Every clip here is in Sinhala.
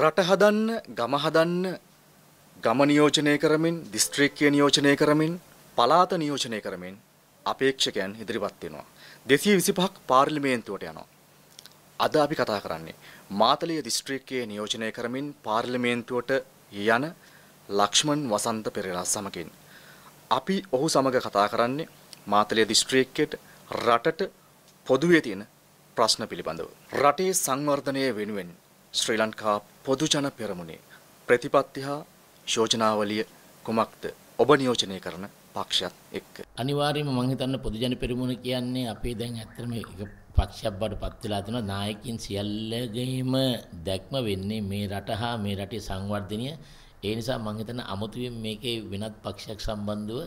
රට හදන්න, ගම හදන්න, ගම නියෝජනය කරමින්, දිස්ත්‍රික්කය නියෝජනය කරමින්, පළාත නියෝජනය කරමින් අපේක්ෂකයන් ඉදිරිපත් වෙනවා. 225ක් පාර්ලිමේන්තුවට යනවා. අද අපි කතා කරන්නේ මාතලේ දිස්ත්‍රික්කයේ නියෝජනය කරමින් පාර්ලිමේන්තුවට යන ලක්ෂ්මන් වසන්ත පෙරේරා සමගින්. අපි ඔහු සමග කතා කරන්නේ මාතලේ දිස්ත්‍රික්කයට රටට පොදුවේ තියෙන ප්‍රශ්න පිළිබඳව. රටේ සංවර්ධනය වෙනුවෙන් ශ්‍රී ලංකා පොදු ජන පෙරමුණේ ප්‍රතිපත්ති හා යෝජනාවලිය කුමක්ද ඔබ නියෝජනය කරන පක්ෂත් එක්ක. අනිවාර්යයෙන්ම මම හිතන්නේ පොදුජන පෙරමුණ කියන්නේ අපේ දැන් ඇත්තටම එක පක්ෂයක් බවට පත් වෙලා තියෙනවා. නායකින් සියල්ලගේම දැක්ම වෙන්නේ මේ රට හා මේ රටේ සංවර්ධනය. ඒ නිසා මම හිතන්නේ අමුතුවෙන් මේකේ වෙනත් පක්ෂයක් සම්බන්ධව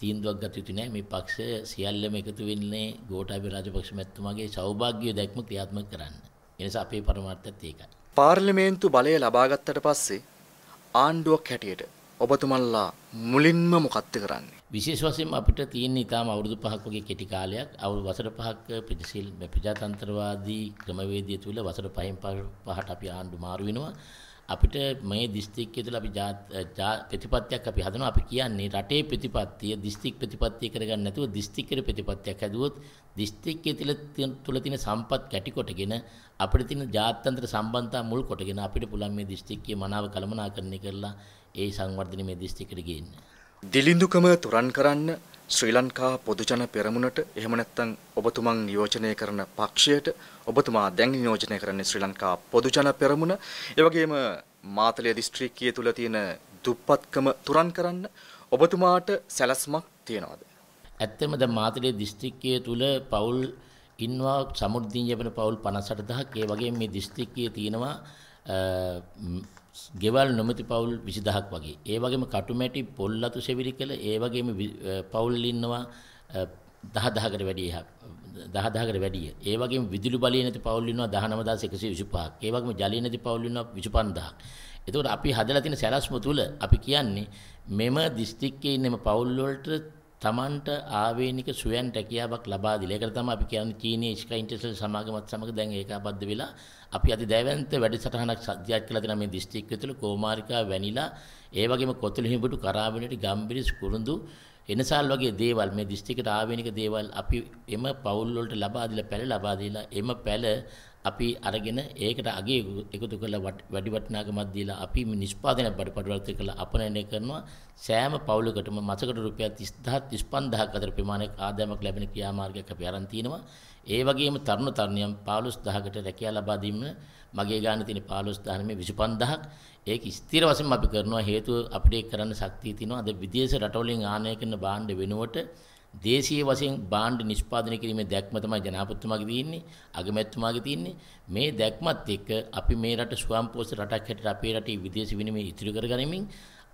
තීන්දුවක් ගත යුතු නැහැ. මේ පක්ෂ සියල්ලම එකතු වෙන්නේ ගෝඨාභය රාජපක්ෂ මැතිතුමාගේ සෞභාග්‍ය දැක්ම ක්‍රියාත්මක කරන්න. ඒ නිසා අපේ පරමාර්ථයත් ඒකයි. පාර්ලිමේන්තු බලය ලබාගත්තට පස්සේ ආණ්ඩුවක් හැටියට ඔබතුමල්ලා මුලින්ම මොකක්ද කරන්නේ විශේෂ වශයෙන් අපිට තියෙන ඉතාම අවුරුදු පහක් වගේ කෙටි කාලයක් අවුරුදු වසර පහක් පිටිසිල් ප්‍රජාතන්ත්‍රවාදී ක්‍රමවේදය තුළ වසර පහෙන් පහට අපි ආණ්ඩු මාරු වෙනවා අපිට මේ දිස්ත්‍රික්කය තුළ අපි ප්‍රතිපත්තියක් අපි හදනවා අපි කියන්නේ රටේ ප්‍රතිපත්තිය දිස්ත්‍රික් ප්‍රතිපත්තිය කරගන්න නැතුව දිස්ත්‍රික්කේ ප්‍රතිපත්තියක් හැදුවොත් දිස්ත්‍රික්කය තුළ තියෙන සම්පත් කැටි කොටගෙන අපිට තියෙන ජාත්‍යන්තර සම්බන්ධතා මුල් කොටගෙන අපිට පුළුවන් මේ දිස්ත්‍රික්කයේ මනාව කළමනාකරණය කරලා ඒ සංවර්ධනය මේ දිස්ත්‍රික්කයට ගේන්න. දිලිඳුකම තුරන් කරන්න ශ්‍රී ලංකා පොදුජන පෙරමුණට එහෙම නැත්නම් ඔබතුමන් නියෝජනය කරන පක්ෂයට ඔබතුමා දැන් නියෝජනය කරන්නේ ශ්‍රී ලංකා පොදුජන පෙරමුණ. ඒ වගේම මාතලේ දිස්ත්‍රික්කයේ තුල තියෙන දුප්පත්කම තුරන් කරන්න ඔබතුමාට සැලැස්මක් තියනවාද? ඇත්තම දැන් මාතලේ දිස්ත්‍රික්කයේ තුල පවුල් ඉන්නවා සමෘද්ධිය ලැබෙන පවුල් 58000ක් ඒ වගේම මේ දිස්ත්‍රික්කයේ තියෙනවා ගෙවල් නොමැති පවුල් 20000ක් වගේ. ඒ වගේම කටුමැටි පොල්ලතු සෙවිලි කළ ඒ වගේම පවුල් ඉන්නවා 10000කට වැඩි එහා 10000කට වැඩිය. ඒ වගේම විදුලි බලය නැති පවුල් ඉන්නවා 19125ක්. ඒ වගේම ජලය නැති පවුල් ඉන්නවා 25000ක්. එතකොට අපි හදලා තියෙන සැලැස්ම තුල අපි කියන්නේ මෙම දිස්ත්‍රික්කයේ ඉන්නම පවුල් වලට තමන්ට ආවේනික සුවයන්ට හැකියාවක් ලබා දීලා. ඒකට තමයි අපි කියන්නේ චීනීය ඉස්කා ඉන්ටර්නැෂනල් සමාගමත් සමග දැන් ඒකාබද්ධ වෙලා අපි අති දෑවැන්ත වැඩසටහනක් සජ්ජාත් කළා දෙනවා මේ දිස්ත්‍රික්කය තුළ කෝමාරිකා වැනිලා ඒ වගේම කොතලහිඹුඩු කරාබිනේට ගම්බිරිස් කුරුඳු එනසල් වගේ දේවල් මේ දිස්ත්‍රික්කයට ආවේනික දේවල් අපි එම පවුල් වලට ලබා දීලා පැල ලබා දීලා එම පැල අපි අරගෙන ඒකට අගේ එකතු කරලා වැඩි වටිනාකමක් දීලා අපි නිෂ්පාදනය බඩ පරිවර්තනය කරලා අපනයනය කරනවා සෑම පවුලකටම මාසකට රුපියල් 30000 35000ක් අතර ප්‍රමාණයක ආදායමක් ලැබෙන ක්‍රියාමාර්ගයක් අපි අරන් තිනවා. ඒ වගේම තරුණ තරුණියන් 15000කට රැකියාව ලබා දීම මගේ ගාන තියෙන 15000 මේ 25000ක් ඒක ස්ථිර වශයෙන් අපි කරනවා හේතුව අපිට කරන්න ශක්තිය තියෙනවා. අද විදේශ රටවලින් ආනය කරන භාණ්ඩ වෙනුවට දේශීය වශයෙන් බාණ්ඩ නිෂ්පාදනය කිරීමේ දැක්ම තමයි ජනාධිපතිතුමාගේ තියෙන්නේ අගමැතිතුමාගේ තියෙන්නේ මේ දැක්මත් එක්ක අපි මේ රට ස්වයංපෝෂිත රටක් හැටියට අපේ රටේ විදේශ විනිමය ඉතිරි කරගනිමින්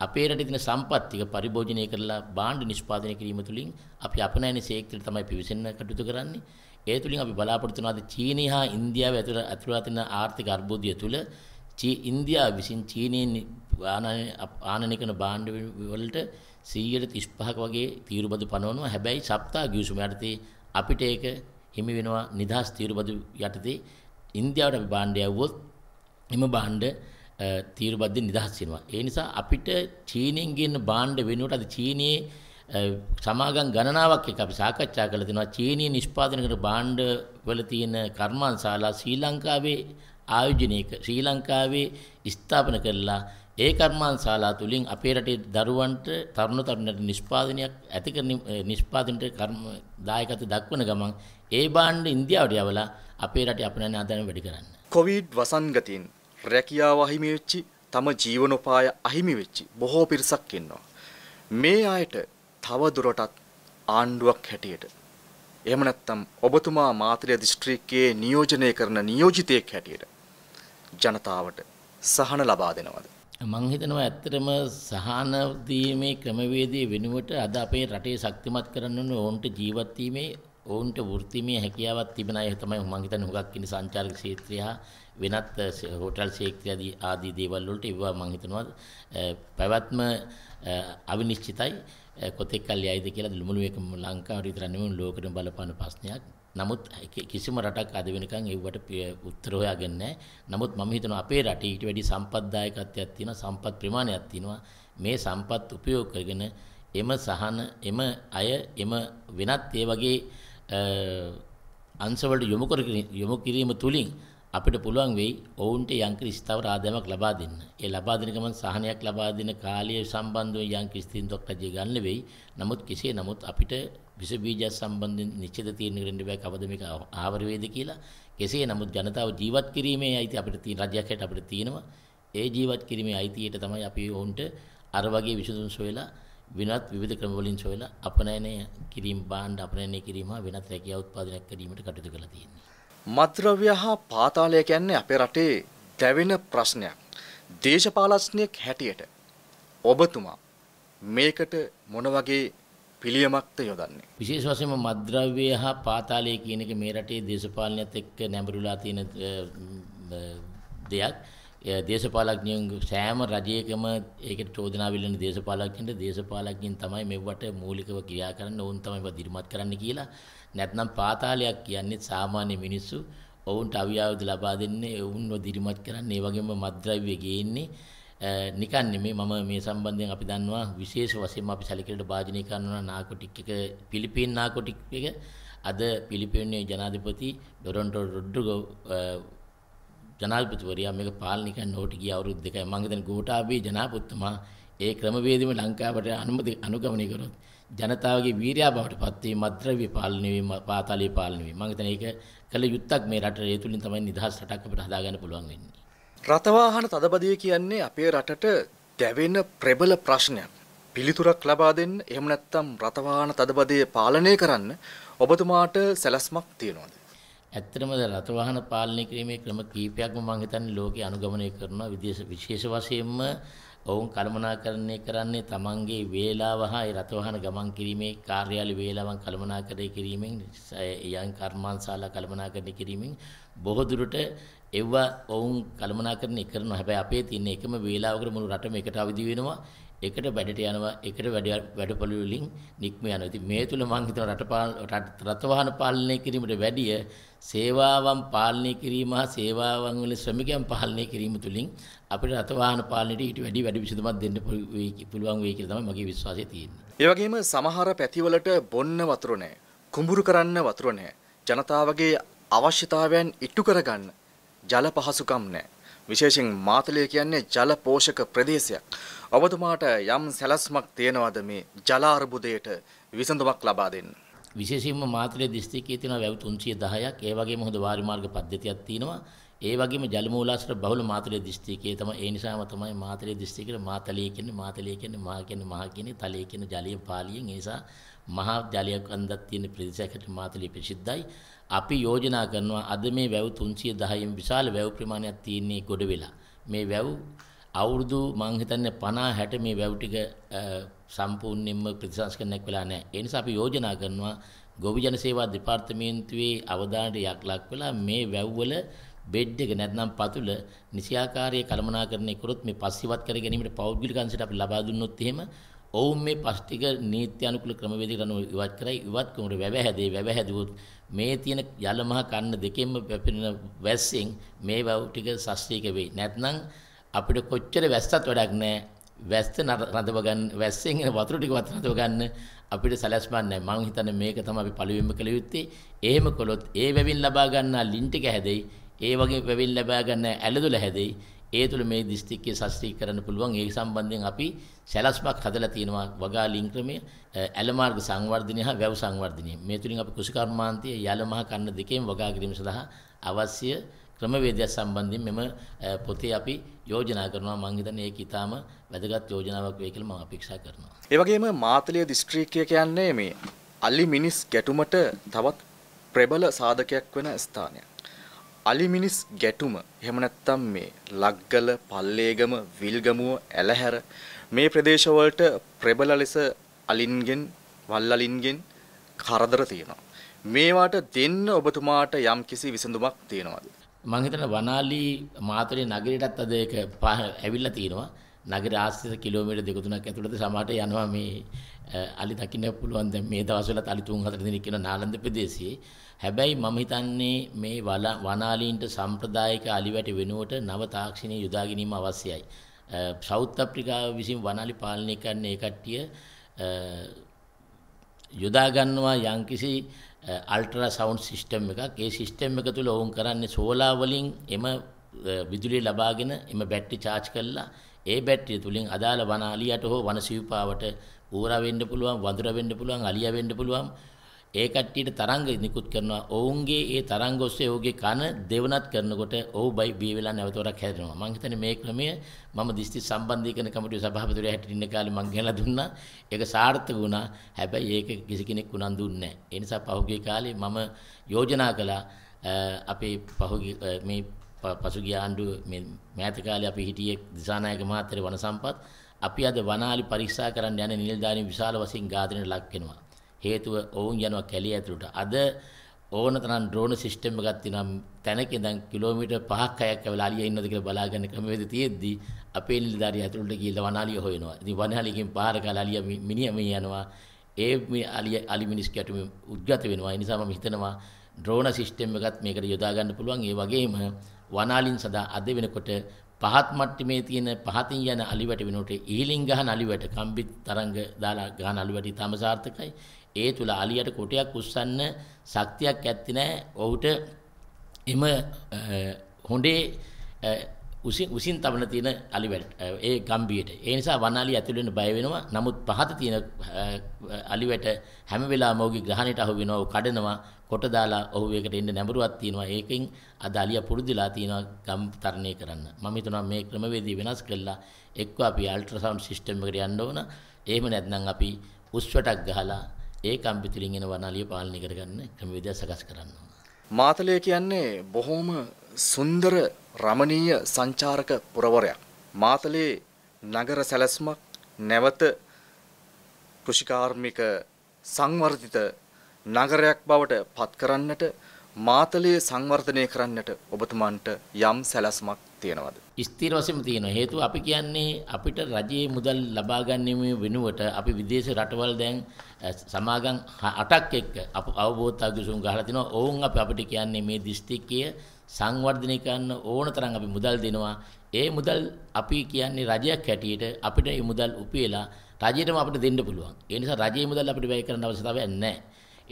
අපේ රටේ තියෙන සම්පත් ටික පරිභෝජනය කරලා බාණ්ඩ නිෂ්පාදනය කිරීම තුළින් අපි අපනයන සේක්‍රට තමයි පිවිසෙන්න කටයුතු කරන්නේ ඒ තුළින් අපි බලාපොරොත්තු වෙනවාද චීනය හා ඉන්දියාව ඇතුළත් වෙන ආර්ථික අර්බුදය තුළ ඉන්දියාව විසින් චීනයෙන් ආනනය කරන බාණ්ඩ වලට 100ට 35ක වගේ තීරුබදු පනවනවා. හැබැයි සප්තා ගිවිසුම යටතේ අපිට ඒක හිමි වෙනවා නිදහස් තීරුබදු යටතේ ඉන්දියාවට අපි භාණ්ඩ යවුවොත් එම භාණ්ඩ තීරුබද්ද නිදහස් වෙනවා. ඒ නිසා අපිට චීනෙන් ගෙන්න භාණ්ඩ වෙනුවට අද චීනයේ සමාගම් ගණනාවක් එක අපි සාකච්ඡා කරලා තිනවා චීනීය නිෂ්පාදනය කරන භාණ්ඩ වල තියෙන කර්මාන්ශාලා ශ්‍රී ලංකාවේ ආයෝජනයක ශ්‍රී ලංකාවේ ස්ථාපන කරලා ඒ කර්මාන් ශාලා තුලින් අපේ රටේ දරුවන්ට තරුණ තරුණට නිෂ්පාදනයක් ඇති කරන නිෂ්පාදනයට කර්ම දායකත්ව දක්වන ගමන් ඒ භාණ්ඩ ඉන්දියාවට යවලා අපේ රටේ අපනන ආදායම වැඩි කරන්න. කොවිඩ් වසංගතයෙන් රැකියාව අහිමි වෙච්චි, තම ජීවනෝපාය අහිමි වෙච්චි බොහෝ පිරිසක් ඉන්නවා. මේ අයට තව දුරටත් ආණ්ඩුවක් හැටියට එහෙම නැත්නම් ඔබතුමා මාතලේ දිස්ත්‍රික්කයේ නියෝජනය කරන නියෝජිතයෙක් හැටියට ජනතාවට සහන ලබා දෙනවද මං හිතනවා ඇත්තටම සහන දීමේ ක්‍රමවේදයේ වෙනුවට අද අපේ රටේ ශක්තිමත් කරන්න ඕන ඕන්ට ජීවත් වීමේ ඕන්ට වෘත්තිමය හැකියාවක් තිබෙන අය තමයි මම හිතන්නේ හුඟක් ඉන්නේ සංචාරක ක්ෂේත්‍රය වෙනත් හෝටල් ක්ෂේත්‍රය ආදී දේවල් වලට ඒවා මම හිතනවා පැවැත්ම අවිනිශ්චිතයි කොතෙක් කල් යයිද කියලා මුළු එකම ලංකාවට විතර නෙමෙයි ලෝකෙටම බලපාන ප්‍රශ්නයක් නමුත් කිසිම රටක් අද වෙනකන් එව්වට උත්තර හොයාගෙන නැහැ. නමුත් මම හිතනවා අපේ රටේ ඊට වැඩි සම්පත්දායකත්වයක් තියෙනවා, සම්පත් ප්‍රමාණයක් තියෙනවා. මේ සම්පත් උපයෝග කරගෙන එම සහන එම අය එම වෙනත් ඒ වගේ අංශවලට යොමු කර යොමු කිරීම තුලින් අපිට පුළුවන් වෙයි ඔවුන්ට යම්කිසි ස්ථවර ආදායමක් ලබා දෙන්න. ඒ ලබා දෙන ගමන් සහනයක් ලබා දෙන කාලය සම්බන්ධව යම්කිසි තින්දොක් රජය ගන්න වෙයි. නමුත් කෙසේ නමුත් අපිට විස බීජ සම්බන්ධයෙන් නිශ්චිත තීරණ ගන්න බෑ කවද මේක ආවර වේද කියලා. කෙසේ නමුත් ජනතාව ජීවත් කිරීමේ අයිති අපිට තියෙන රජයක් හැට අපිට තියෙනවා. ඒ ජීවත් කිරීමේ අයිතියට තමයි අපි ඔවුන්ට අර වගේ විසඳුම් සොයලා වෙනත් විවිධ ක්‍රම වලින් සොයලා අපනයනය කිරීම බාණ්ඩ අපනයනය කිරීම වෙනත් රැකියාව උත්පාදනයක් කිරීමට කටයුතු කරලා තියෙනවා. මත්ද්‍රව්‍ය හා පාතාලය කියන්නේ අපේ රටේ දැවෙන ප්‍රශ්නයක්. දේශපාලඥයෙක් හැටියට ඔබතුමා මේකට මොන වගේ පිළියමක්ද යොදන්නේ. විශේෂ වශයෙන්ම මද්‍රව්‍ය හා පාතාලය කියන එක මේ රටේ දේශපාලනයත් එක්ක නැඹුරුලා තියෙන දෙයක්. දේශපාලඥයන් සෑම රජයකම ඒකට චෝදනා විල්ලන දේශපාලඥයන්ට දේශපාලඥයන් තමයි මෙවට මූලිකව ක්‍රියා කරන්න ඕන් තමයි ඒවා දිරිමත් කරන්න කියලා. නැත්නම් පාතාලයක් කියන්නේ සාමාන්‍ය මිනිස්සු ඔවුන්ට අවියාවද ලබා දෙන්නේ ඔවුන්ව දිරිමත් කරන්න ඒ වගේම මත්ද්‍රව්‍ය ගේන්නේ නිකන් නෙමේ මම මේ සම්බන්ධයෙන් අපි දන්නවා විශේෂ වශයෙන් අපි සැලකිලිට භාජනය කරනවා නාකොටික් එක පිලිපීන් නාකොටික් එක අද පිලිපීන්යේ ජනාධිපති ඩොරොන්ටෝ රොඩ්රිගෝ ජනාධිපතිවරයා මේක පාලනික නෝටි ගිය අවුරුදු දෙකයි මම හිතන්නේ ගෝඨාභය ජනාධිපතිතුමා ඒ ක්‍රමවේදෙම ලංකාවට අනුමති අනුගමනය කරොත් ජනතාවගේ වීරයාභාවට පත්වීම මද්ද්‍රව්‍ය පාලනය වීම පාතාලය පාලනය වීම මම හිතන්නේ ඒක කළ යුත්තක් මේ රටේ ඒ තුලින් තමයි නිදහස් රටක් අපිට හදාගන්න පුළුවන් වෙන්නේ රථවාහන තදබදය කියන්නේ අපේ රටට දැවෙන ප්‍රබල ප්‍රශ්නයක්. පිළිතුරක් ලබා දෙන්න එහෙම නැත්නම් රථවාහන තදබදය පාලනය කරන්න ඔබතුමාට සැලැස්මක් තියෙනවද? ඇත්තටම රථවාහන පාලනය කිරීමේ ක්‍රම කීපයක්ම මම හිතන්නේ ලෝකේ අනුගමනය කරනවා විදේශ විශේෂ වශයෙන්ම ඔවුන් කළමනාකරණය කරන්නේ තමන්ගේ වේලාව හා රථවාහන ගමන් කිරීමේ කාර්යාල වේලාවන් කළමනාකරණය කිරීමෙන් යන් කර්මාන්ශාලා කළමනාකරණය කිරීමෙන් බොහෝ දුරට එව්වා ඔවුන් කළමනාකරණය කරනවා. හැබැයි අපේ තියෙන එකම වේලාවකට මුළු රටම එකට අවදි වෙනවා. එකට වැඩට යනවා. එකට වැඩ වැඩපළු වලින් නික්ම යනවා. ඉතින් මේ තුල මම හිතන රට රටවාහන පාලනය කිරීමට වැඩිය සේවාවන් පාලනය කිරීම හා සේවාවන් වල ශ්‍රමිකයන් පාලනය කිරීම තුලින් අපිට රටවාහන පාලනයට ඊට වැඩි වැඩි විසඳුමක් දෙන්න පුළුවන් වෙයි කියලා තමයි මගේ විශ්වාසය තියෙන්නේ. ඒ වගේම සමහර පැතිවලට බොන්න වතුර නැහැ. කුඹුරු කරන්න වතුර නැහැ. ජනතාවගේ අවශ්‍යතාවයන් ඉටු කරගන්න ජල පහසුකම් නැහැ. විශේෂයෙන් මාතලේ කියන්නේ ජල පෝෂක ප්‍රදේශයක්. ඔබතුමාට යම් සැලැස්මක් තියෙනවද මේ ජල අර්බුදයට විසඳුමක් ලබා දෙන්න? විශේෂයෙන්ම මාතලේ දිස්ත්‍රික්කයේ තියෙන වැව් 310ක්, ඒ වගේම හොඳ වාරි මාර්ග පද්ධතියක් තියෙනවා. ඒ වගේම ජල මූලාශ්‍ර බහුල මාතලේ දිස්ත්‍රික්කයේ තමයි ඒ නිසාම තමයි මාතලේ දිස්ත්‍රික්කේ මාතලේ කියන්නේ මාතලේ කියන්නේ මා කියන්නේ මහ කියන්නේ තලේ කියන ජලීය පාලියෙන් ඒ නිසා මහා ජලයක් අන්දක් තියෙන ප්‍රදේශයකට මාතලේ ප්‍රසිද්ධයි. අපි යෝජනා කරනවා අද මේ වැව් 310න් විශාල වැව් ප්‍රමාණයක් තියෙන්නේ ගොඩ වෙලා. මේ වැව් අවුරුදු මං හිතන්නේ 50 60 මේ වැව් ටික සම්පූර්ණයෙන්ම ප්‍රතිසංස්කරණයක් වෙලා නැහැ. ඒ නිසා අපි යෝජනා කරනවා ගොවි ජන සේවා දෙපාර්තමේන්තුවේ අවධානයට යක්ලක් වෙලා මේ වැව්වල බෙඩ් එක නැත්නම් පතුල නිසියාකාරයේ කළමනාකරණය කරොත් මේ පස්සිවත් කර ගැනීමට පෞද්ගලික අංශයට අපි ලබා දුන්නොත් එහෙම ඔවුන් මේ පස්තික නීත්‍යානුකූල ක්‍රමවේදයකට අනුව ඉවත් කරයි ඉවත් කරමුට වැව හැදේ වැව හැදුවොත් මේ තියෙන ජල මහ කන්න දෙකෙන්ම පැපෙන වැස්සෙන් මේ වැව් ටික සස්ත්‍රීක වෙයි නැත්නම් අපිට කොච්චර වැස්සත් වැඩක් නැහැ වැස්ස රඳව ගන්න වැස්සෙන් එන වතුර ටික වතුර රඳව ගන්න අපිට සැලැස්මක් නැහැ මම හිතන්නේ මේක තමයි අපි පළවෙනිම කළ යුත්තේ එහෙම කළොත් ඒ වැවින් ලබා ගන්නා ලින් ටික හැදෙයි ඒ වගේ වැවින් ලබා ගන්න ඇලදොල හැදෙයි ඒ තුළ මේ දිස්ත්‍රික්කයේ සශ්‍රීක කරන්න පුළුවන් ඒ සම්බන්ධයෙන් අපි සැලැස්මක් හදලා තියෙනවා වගා ලිං ක්‍රමය ඇලමාර්ග සංවර්ධනය හා වැව් සංවර්ධනය මේ තුලින් අපි කුසිකර්මාන්තය යල මහ කන්න දෙකෙන් වගා කිරීම සඳහා අවශ්‍ය ක්‍රමවේදයක් සම්බන්ධයෙන් මෙම පොතේ අපි යෝජනා කරනවා මං හිතන්නේ ඒක ඊටාම වැදගත් යෝජනාවක් වෙයි කියලා මම අපේක්ෂා කරනවා. ඒ වගේම මාතලේ දිස්ත්‍රික්කය කියන්නේ මේ අලි මිනිස් ගැටුමට තවත් ප්‍රබල සාධකයක් වෙන ස්ථානයක්. අලිමිනිස් ගැටුම එහෙම නැත්නම් මේ ලක්ගල පල්ලේගම විල්ගමුව ඇලහැර මේ ප්‍රදේශවලට ප්‍රබල ලෙස අලින්ගෙන් වල්ලලින්ගෙන් කරදර තියෙනවා මේවාට දෙන්න ඔබතුමාට යම්කිසි විසඳුමක් තියෙනවද මම හිතන වනාලි මාතලේ නගරයටත් අද ඒක ඇවිල්ලා තියෙනවා නගර ආශ්‍රිත කිලෝමීටර් 2-3ක් ඇතුළත සමහරට යනවා මේ අලි දකින්න පුළුවන් දැන් මේ දවස්වල අලි 3-4 දෙනෙක් ඉන්න නාලන්ද ප්‍රදේශයේ. හැබැයි මම හිතන්නේ මේ වනාලීන්ට සම්ප්‍රදායික අලි වැටි වෙනුවට නව තාක්ෂණීය යොදා ගැනීම අවශ්‍යයි. සෞත් අප්‍රිකාව විසින් වනාලි පාලනය කරන ඒ කට්ටිය යොදා ගන්නවා යම්කිසි අල්ට්‍රා සවුන්ඩ් සිස්ටම් එකක්. ඒ සිස්ටම් එක තුල ඔවුන් කරන්නේ සෝලාර් වලින් එම විදුලිය ලබාගෙන එම බැටරි චාර්ජ් කරලා ඒ බැටරිය තුලින් අදාළ වන අලියට හෝ වන සිව්පාවට ඌරා වෙන්න පුළුවන් වඳුර වෙන්න පුළුවන් අලියා වෙන්න පුළුවන් ඒ කට්ටියට තරංග නිකුත් කරනවා ඔවුන්ගේ ඒ තරංග ඔස්සේ ඔහුගේ කන දෙවනත් කරනකොට ඔහු බයි බිය වෙලා නැවතවරක් හැදෙනවා මම හිතන්නේ මේ ක්‍රමය මම දිස්ත්‍රික් සම්බන්ධීකරණ කමිටුවේ සභාපතිවරයා හැටියට ඉන්න කාලේ මම ගෙනලා දුන්නා ඒක සාර්ථක වුණා හැබැයි ඒක කිසි කෙනෙක් උනන්දු වෙන්නේ නැහැ ඒ නිසා පහුගිය කාලේ මම යෝජනා කළා අපේ පහුගිය මේ පසුගිය ආණ්ඩුව මෑත කාලේ අපි හිටියේ දිසානායක මහත්තයා වන සම්පත් අපි අද වනාලි පරීක්ෂා කරන්න යන නිලධාරීන් විශාල වශයෙන් ඝාතනයට ලක් වෙනවා. හේතුව ඔවුන් යනවා කැලිය ඇතුළට. අද ඕන තරම් ඩ්‍රෝන සිස්ටම් එකක් තියෙනවා. තැනක ඉඳන් කිලෝමීටර් 5ක් 6ක් ඇවිල්ලා අලිය ඉන්නද කියලා බලාගන්න ක්‍රමවේද තියෙද්දී අපේ නිලධාරිය ඇතුළට ගිහිල්ලා වනාලිය හොයනවා. ඉතින් වනාලියකින් පාර කාලා අලිය මිනිහ මේ යනවා. ඒ අලිය අලි මිනිස් ගැටුම උද්ගත වෙනවා. ඒ නිසා මම හිතනවා ඩ්‍රෝන සිස්ටම් එකත් මේකට යොදා ගන්න පුළුවන්. ඒ වගේම වනාලින් සඳහා අද වෙනකොට පහත් මට්ටමේ තියෙන පහතින් යන අලිවැට වෙනකොට ඉහලින් ගහන අලිවැට කම්බි තරංග දාලා ගහන අලිවැට ඉතාම සාර්ථකයි. ඒ තුල අලියට කොටයක් උස්සන්න ශක්තියක් ඇත්තේ නැහැ. ඔහුට එම හොඳේ උසින් උසින් තබන තියෙන අලි ඒ ගම්බියට. ඒ නිසා වනාලි ඇතුළු වෙන්න බය වෙනවා. නමුත් පහත තියෙන අලි වැට හැම වෙලාවම ඔහුගේ ග්‍රහණයට අහු වෙනවා. ඔහු කඩනවා, කොට දාලා ඔහු ඒකට ඉන්න නැඹරුවක් තියෙනවා. ඒකෙන් අද අලිය පුරුදුලා තියෙනවා ගම් තරණය කරන්න. මම හිතනවා මේ ක්‍රමවේදී වෙනස් කළා එක්ක අපි අල්ට්‍රාසවුන්ඩ් සිස්ටම් එකට යන්න ඕන. එහෙම නැත්නම් අපි උස්වටක් ගහලා ඒ කම්පි තුලින් එන වනාලිය පාලනය කරගන්න ක්‍රමවේදය සකස් කරන්න ඕන. මාතලේ කියන්නේ බොහොම සුන්දර රමණීය සංචාරක පුරවරයක්. මාතලේ නගර සැලැස්මක් නැවත කෘෂිකාර්මික සංවර්ධිත නගරයක් බවට පත් කරන්නට මාතලේ සංවර්ධනය කරන්නට ඔබතුමන්ට යම් සැලැස්මක් තියෙනවද? ස්ථිර වශයෙන් තියෙන හේතුව අපි කියන්නේ අපිට රජයේ මුදල් ලබා ගැනීම වෙනුවට අපි විදේශ රටවල් දැන් සමාගම් 8ක් එක්ක අවබෝධතාව ගිසුම් ගහලා තිනවා. ඕවුන් අපි අපිට කියන්නේ මේ දිස්ත්‍රික්කයේ සංවර්ධනය කරන්න ඕන තරම් අපි මුදල් දෙනවා. ඒ මුදල් අපි කියන්නේ රජයක් හැටියට අපිට මේ මුදල් උපයලා රජයටම අපිට දෙන්න පුළුවන්. ඒ නිසා රජයේ මුදල් අපිට වැය කරන්න අවශ්‍යතාවයක් නැහැ.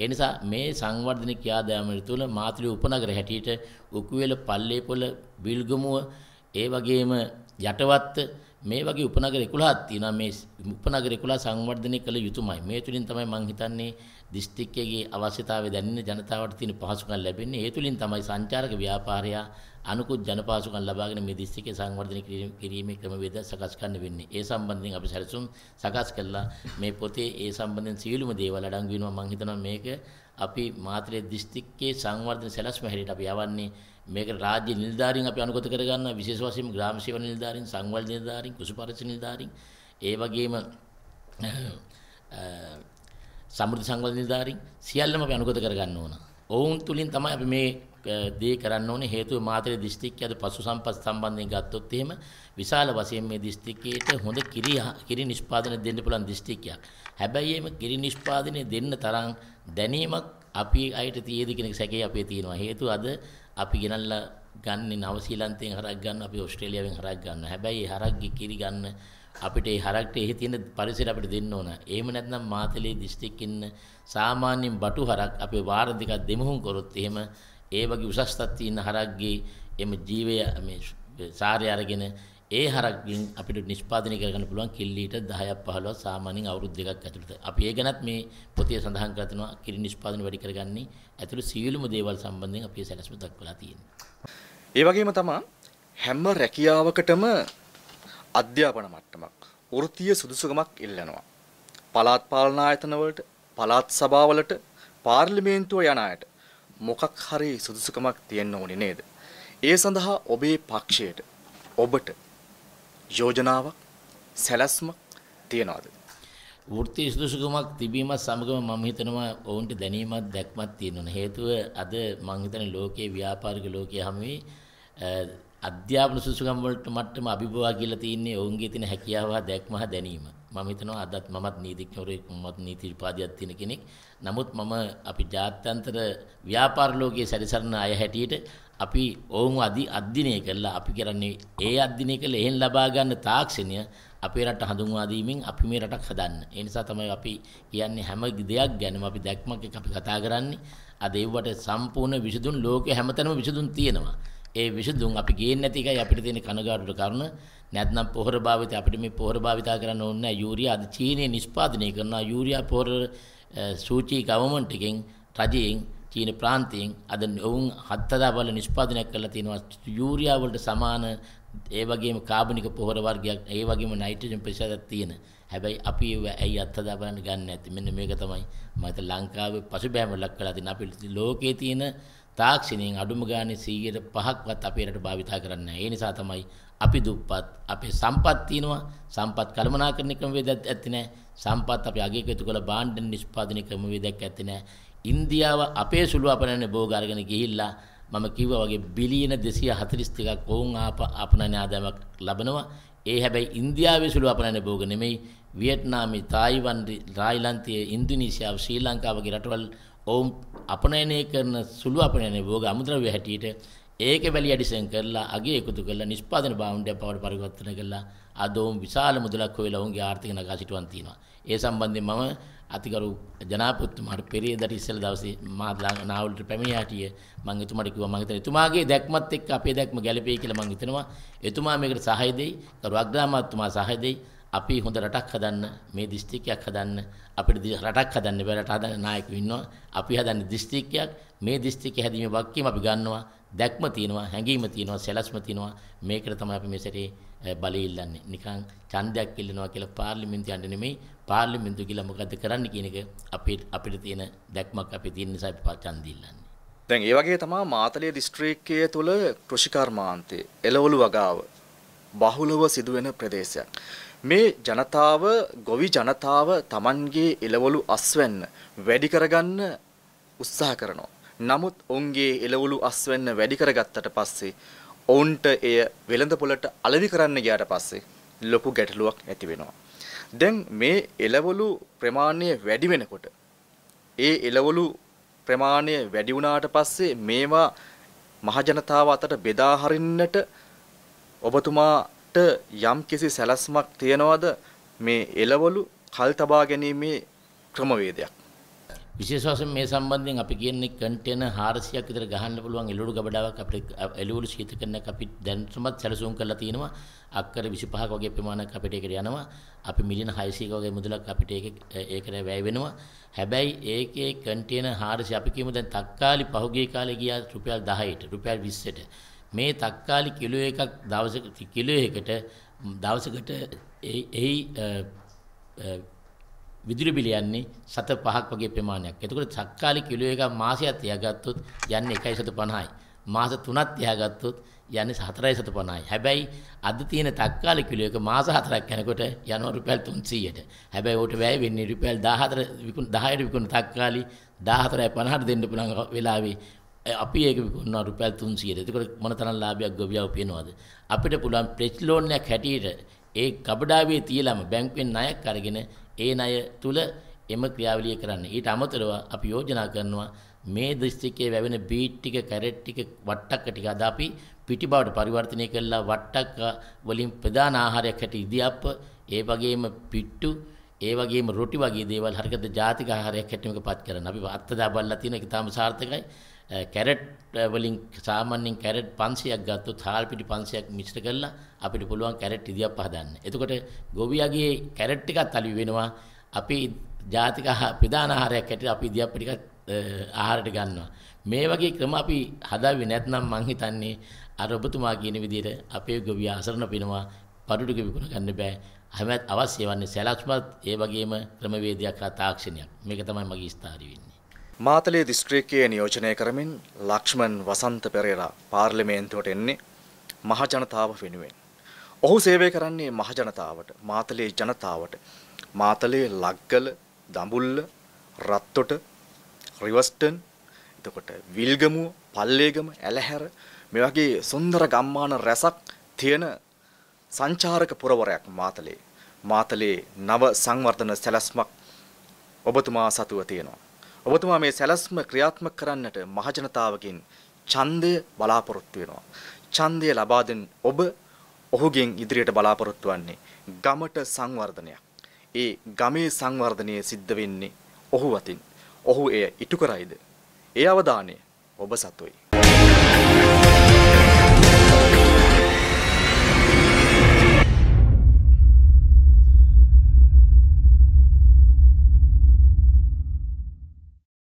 ඒ නිසා මේ සංවර්ධන ක්‍රියාදාමය තුළ මාතෘ උපනගර හැටියට උකුවේල පල්ලේපොළ බිල්ගමුව ඒ වගේම යටවත්ත මේ වගේ උපනගර 11ක් තියෙනවා මේ උපනගර 11 සංවර්ධනය කළ යුතුමයි. මේ තුලින් තමයි මම හිතන්නේ දිස්ත්‍රික්කයේ අවශ්‍යතාවය දැනෙන ජනතාවට තියෙන පහසුකම් ලැබෙන්නේ. ඒ තුලින් තමයි සංචාරක ව්‍යාපාරයා අනුකුත් ජනපහසුකම් ලබාගෙන මේ දිස්ත්‍රික්කයේ සංවර්ධනය කිරීමේ ක්‍රමවේද සකස් කරන්න වෙන්නේ. ඒ සම්බන්ධයෙන් අපි සැලසුම් සකස් කළා. මේ පොතේ ඒ සම්බන්ධයෙන් සියලුම දේවල් අඩංගු වෙනවා. මම හිතනවා මේක අපි මාතලේ දිස්ත්‍රික්කයේ සංවර්ධන සැලැස්ම හැටියට අපි යවන්නේ මේක රාජ්‍ය නිලධාරීන් අපි අනුගත කරගන්න විශේෂ වශයෙන් ග්‍රාම සේවා නිලධාරීන් සංවර්ධන නිලධාරීන් කුසු පරිසර නිලධාරීන් ඒ වගේම සමෘද්ධි සංවර්ධන නිලධාරීන් සියල්ලම අපි අනුගත කරගන්න ඕන. ඔවුන් තුලින් තමයි අපි මේ දේ කරන්න ඕනේ හේතුව මාතලේ දිස්ත්‍රික්කයේ අද පසු සම්පත් සම්බන්ධයෙන් ගත්තොත් එහෙම විශාල වශයෙන් මේ දිස්ත්‍රික්කයට හොඳ කිරි කිරි නිෂ්පාදනය දෙන්න පුළුවන් දිස්ත්‍රික්කයක්. හැබැයි මේ කිරි නිෂ්පාදනය දෙන්න තරම් දැනීමක් අපි අයිට තියේද කෙනෙක් සැකේ අපේ තියෙනවා. හේතුව අද අපි ගෙනල්ලා ගන්නේ නවසීලන්තයෙන් හරක් ගන්න අපි ඔස්ට්‍රේලියාවෙන් හරක් ගන්න. හැබැයි ඒ හරක්ගේ කිරි ගන්න අපිට ඒ හරක්ට එහි තියෙන පරිසර අපිට දෙන්න ඕන. එහෙම නැත්නම් මාතලේ දිස්ත්‍රික්කෙ ඉන්න සාමාන්‍යයෙන් බටු හරක් අපි වාර දෙකක් දෙමුහුම් කරොත් එහෙම ඒ වගේ උසස් තත්ත්වයේ ඉන්න හරක්ගේ එම ජීවය මේ සාරය අරගෙන ඒ හරක්ගෙන් අපිට නිෂ්පාදනය කරගන්න පුළුවන් කිල්ලීට 10ක් 15ක් සාමාන්‍යයෙන් අවුරුදු දෙකක් ඇතුළත. අපි ඒ ගැනත් මේ පොතේ සඳහන් කර තිනවා කිරි නිෂ්පාදනය වැඩි කරගන්නේ ඇතුළු සියලුම දේවල් සම්බන්ධයෙන් අපි සැලැස්ම දක්වලා තියෙනවා. ඒ වගේම තමයි හැම රැකියාවකටම අධ්‍යාපන මට්ටමක් වෘත්තීය සුදුසුකමක් ඉල්ලනවා. පළාත් පාලන ආයතනවලට, පළාත් සභාවලට, පාර්ලිමේන්තුව යන අයට මොකක් හරි සුදුසුකමක් තියෙන්න ඕනේ නේද? ඒ සඳහා ඔබේ පක්ෂයට ඔබට යෝජනාවක් සැලැස්මක් තියනවාද? වෘත්ති සුදුසුකමක් තිබීම සමගම මම හිතනවා ඔවුන්ට දැනීමක් දැක්මක් තියෙනවා. හේතුව අද මම හිතන්නේ ලෝකයේ ව්‍යාපාරික ලෝකයේ හැමේ අධ්‍යාපන සුසුකම් වලට මට්ටම අභිභවා කියලා තින්නේ ඔවුන්ගේ තියෙන හැකියාව දැක්ම දැනීම. මම හිතනවා අදත් මමත් නීතිඥවරයෙක් මමත් නීති විපාදයක් තියෙන කෙනෙක්. නමුත් මම අපි ජාත්‍යන්තර ව්‍යාපාර ලෝකයේ සැරිසරන අය හැටියට අපි ඔවුන් අදි අධ්‍යයනය කළා. අපි කරන්නේ ඒ අධ්‍යයනය කළ එහෙන් ලබා ගන්න තාක්ෂණය අපේ රට හඳුන්වා දීමෙන් අපි මේ රටක් හදන්න. ඒ නිසා තමයි අපි කියන්නේ හැම දෙයක් ගැනම අපි දැක්මක් එක්ක අපි කතා කරන්නේ. අද ඒවට සම්පූර්ණ විසඳුම් ලෝකේ හැමතැනම විසඳුම් තියෙනවා. ඒ විසඳුම් අපි ගේන්නේ නැති එකයි අපිට තියෙන කනගාටුට කරුණ. නැත්නම් පොහොර භාවිත අපිට මේ පොහොර භාවිතා කරන්න ඕනේ නැහැ. යූරියා අද චීනයේ නිෂ්පාදනය කරන යූරියා පොහොර සූචි ගවර්න්මන්ට් එකෙන් රජයෙන් චීන ප්‍රාන්තයෙන් අද ඔවුන් හත්තදා බල නිෂ්පාදනයක් කරලා තියෙනවා යූරියා වලට සමාන ඒ වගේම කාබනික පොහොර වර්ගයක් ඒ වගේම නයිට්‍රජන් ප්‍රතිශතයක් තියෙන. හැබැයි අපි ඇයි අත්තදා බලන්න ගන්න නැති. මෙන්න මේක තමයි මම හිත ලංකාවේ පසුබෑම ලක් කරලා තියෙන අපි ලෝකයේ තියෙන තාක්ෂණයෙන් අඩුම ගානේ 105ක්වත් අපේ රට භාවිතා කරන්නේ නැහැ. ඒ නිසා තමයි අපි දුප්පත්, අපේ සම්පත් තියෙනවා. සම්පත් කළමනාකරණ ක්‍රමවේදයක් ඇත්තේ නැහැ. සම්පත් අපි අගය යුතු කළ භාණ්ඩ නිෂ්පාදන ක්‍රමවේදයක් ඇත්තේ නැහැ. ඉන්දියාව අපේ සුළු අපනන්නේ බෝග අරගෙන ගිහිල්ලා මම කිව්වා වගේ බිලියන 242ක් වුන් ආප අපනන ආදායමක් ලබනවා. ඒ හැබැයි ඉන්දියාවේ සුළු අපනන්නේ බෝග නෙමෙයි. වියට්නාමි, තායිවන්, තායිලන්තය, ඉන්දුනීසියාව, ශ්‍රී ලංකාව වගේ රටවල් ඔවුන් අපනයනය කරන සුළු අපනයනය භෝග අමුද්‍රව්‍ය හැටියට ඒක වැලි ඇඩිසන් කරලා අගේ එකතු කරලා නිෂ්පාදන භාණ්ඩයක් බවට පරිවර්තන කළා අද ඔවුන් විශාල මුදලක් හොයලා ඔවුන්ගේ ආර්ථික නගා සිටුවන් තියෙනවා. ඒ සම්බන්ධයෙන් මම අතිගරු ජනාපතිතුමාට පෙරේදට ඉස්සෙල් දවසේ මා නාවලට පැමිණ හිටිය මම එතුමාට කිව්වා මම හිතන එතුමාගේ දැක්මත් එක්ක අපේ දැක්ම ගැළපෙයි කියලා මම හිතනවා. එතුමා මේකට සහාය දෙයි, කරු අග්‍රාමාත්තුමා සහාය දෙයි. අපි හොඳ රටක් හදන්න මේ දිස්ත්‍රික්කයක් හදන්න අපිට රටක් හදන්න බැරට හදන්න නායකයෝ ඉන්නවා අපි හදන්නේ දිස්ත්‍රික්කයක් මේ දිස්ත්‍රික්කය හැදීමේ වගකීම අපි ගන්නවා දැක්ම තියෙනවා හැඟීම තියෙනවා සැලැස්ම තියෙනවා මේකට තමයි අපි මේ සැරේ බලය ඉල්ලන්නේ නිකන් ඡන්දයක් ඉල්ලනවා කියලා පාර්ලිමේන්තුවට නෙමෙයි පාර්ලිමේන්තුව කියලා මොකද්ද කරන්න කියන එක අපේ අපිට තියෙන දැක්මක් අපි තියෙන නිසා අපි ඡන්ද ඉල්ලන්නේ දැන් ඒ වගේ තමයි මාතලේ දිස්ත්‍රික්කයේ තුල කෘෂිකර්මාන්තයේ එළවලු වගාව බහුලව සිදුවෙන ප්‍රදේශයක් මේ ජනතාව ගොවි ජනතාව Tamanගේ එළවලු අස්වැන්න වැඩි කරගන්න උත්සාහ කරනවා. නමුත් ඔවුන්ගේ එළවලු අස්වැන්න වැඩි කරගත්තට පස්සේ ඔවුන්ට එය වෙළඳ පොළට අලෙවි කරන්න ගියාට පස්සේ ලොකු ගැටලුවක් ඇති වෙනවා. දැන් මේ එළවලු ප්‍රමාණය වැඩි වෙනකොට ඒ එළවලු ප්‍රමාණය වැඩි වුණාට පස්සේ මේවා මහජනතාව අතර බෙදා හරින්නට ඔබතුමා ඔවුන්ට යම් කිසි සැලැස්මක් තියෙනවද මේ එළවලු කල් තබා ගැනීමේ ක්‍රමවේදයක්. විශේෂ වශයෙන් මේ සම්බන්ධයෙන් අපි කියන්නේ කන්ටේනර් 400ක් විතර ගහන්න පුළුවන් එළවලු ගබඩාවක් අපිට එළවලු ශීතකරණයක් අපි දැනටමත් සැලසුම් කරලා තිනවා අක්කර 25ක වගේ ප්‍රමාණයක් අපිට ඒකට යනවා අපි මිලියන 600ක වගේ මුදලක් අපිට ඒක ඒකට වැය වෙනවා හැබැයි ඒකේ කන්ටේනර් 400 අපි කියමු දැන් තක්කාලි පහුගිය කාලේ ගියා රුපියල් 10ට රුපියල් 20ට මේ තක්කාලි කිලෝ එකක් දවසක කිලෝ එකට දවසකට එහි විදුලි බිල යන්නේ සත පහක් වගේ ප්‍රමාණයක්. එතකොට තක්කාලි කිලෝ එකක් මාසයක් තියාගත්තොත් යන්නේ 1.50යි. මාස 3ක් තියාගත්තොත් යන්නේ 4.50යි. හැබැයි අද තියෙන තක්කාලි කිලෝ එක මාස 4ක් යනකොට යනවා රුපියල් 300ට. හැබැයි ඕට වැය වෙන්නේ රුපියල් 14 10ට විකුණන තක්කාලි 14.50ට දෙන්න පුළුවන් වෙලාවේ අපි ඒක විකුණන රුපියල් 300ට. ඒකට මොන තරම් ලාභයක් ගොවියව පේනවද? අපිට පුළුවන් ප්‍රෙච් ලෝන් එකක් හැටියට ඒ ගබඩාවේ තියලම බැංකුවෙන් ණයක් අරගෙන ඒ ණය තුල එම ක්‍රියාවලිය කරන්න. ඊට අමතරව අපි යෝජනා කරනවා මේ දෘෂ්ටිකයේ වැවෙන බීට් ටික, කැරට් ටික, වට්ටක්ක ටික අද අපි පිටිබවට පරිවර්තනය කළා වට්ටක්ක වලින් ප්‍රධාන ආහාරයක් හැටියට ඉදියප්ප, ඒ වගේම පිට්ටු, ඒ වගේම රොටි වගේ දේවල් හරියට ජාතික ආහාරයක් හැටියට මේකපත් කරන්න. අපි අත්දැක බලලා තියෙන එක තාම සාර්ථකයි. කැරට් වලින් සාමාන්‍යයෙන් කැරට් 500ක් ගත්තොත් හාල් පිටි 500ක් මිශ්‍ර කරලා අපිට පුළුවන් කැරට් ඉදියක් පහදන්න. එතකොට ගොවියාගේ කැරට් ටිකත් අලි වෙනවා. අපි ජාතික ප්‍රධාන ආහාරයක් හැටියට අපි ඉදියක් ටිකක් ආහාරයට ගන්නවා. මේ වගේ ක්‍රම අපි හදාවේ නැත්නම් මං හිතන්නේ අර ඔබතුමා කියන විදිහට අපේ ගොවියා අසරණ වෙනවා. පඩුඩු කිවිකුණ ගන්න බෑ. හැම අවශ්‍ය වන්නේ සැලැස්මත් ඒ වගේම ක්‍රමවේදයක් හා තාක්ෂණයක්. මේක තමයි මගේ ස්ථාරි වෙන්නේ. මාතලේ දිස්ත්‍රික්කයේ නියෝජනය කරමින් ලක්ෂ්මන් වසන්ත පෙරේරා පාර්ලිමේන්තුවට එන්නේ මහජනතාව වෙනුවෙන්. ඔහු සේවය කරන්නේ මහජනතාවට, මාතලේ ජනතාවට. මාතලේ ලක්ගල, දඹුල්ල, රත්තොට, රිවස්ටන්, එතකොට විල්ගමුව, පල්ලේගම, ඇලහැර මේ වගේ සුන්දර ගම්මාන රැසක් තියෙන සංචාරක පුරවරයක් මාතලේ. මාතලේ නව සංවර්ධන සැලැස්මක් ඔබතුමා සතුව තියෙනවා. ඔබතුමා මේ සැලැස්ම ක්‍රියාත්මක කරන්නට මහජනතාවගෙන් ඡන්දය බලාපොරොත්තු වෙනවා. ඡන්දය ලබා දෙන ඔබ ඔහුගෙන් ඉදිරියට බලාපොරොත්තු වන්නේ ගමට සංවර්ධනයක්. ඒ ගමේ සංවර්ධනය සිද්ධ වෙන්නේ ඔහු වතින්. ඔහු එය ඉටු කරයිද? ඒ අවධානය ඔබ සතුයි.